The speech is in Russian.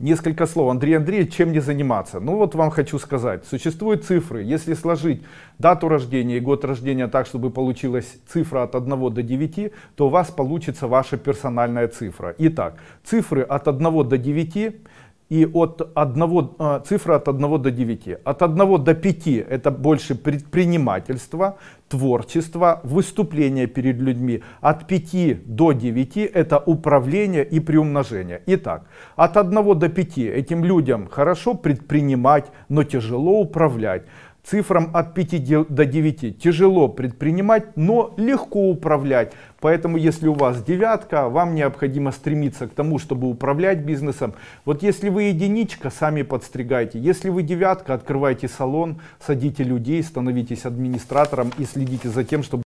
Несколько слов. Андрей Андреевич, чем не заниматься? Ну вот вам хочу сказать. Существуют цифры. Если сложить дату рождения и год рождения так, чтобы получилась цифра от 1 до 9, то у вас получится ваша персональная цифра. Итак, цифры от 1 до 9 и от одного, а, цифра от 1 до 9. От 1 до 5 это больше предпринимательство, творчество, выступление перед людьми. От 5 до 9 это управление и приумножение. Итак, от 1 до 5 этим людям хорошо предпринимать, но тяжело управлять. Цифрам от 5 до 9 тяжело предпринимать, но легко управлять. Поэтому, если у вас девятка, вам необходимо стремиться к тому, чтобы управлять бизнесом. Вот если вы единичка, сами подстригайте. Если вы девятка, открывайте салон, садите людей, становитесь администратором и следите за тем, чтобы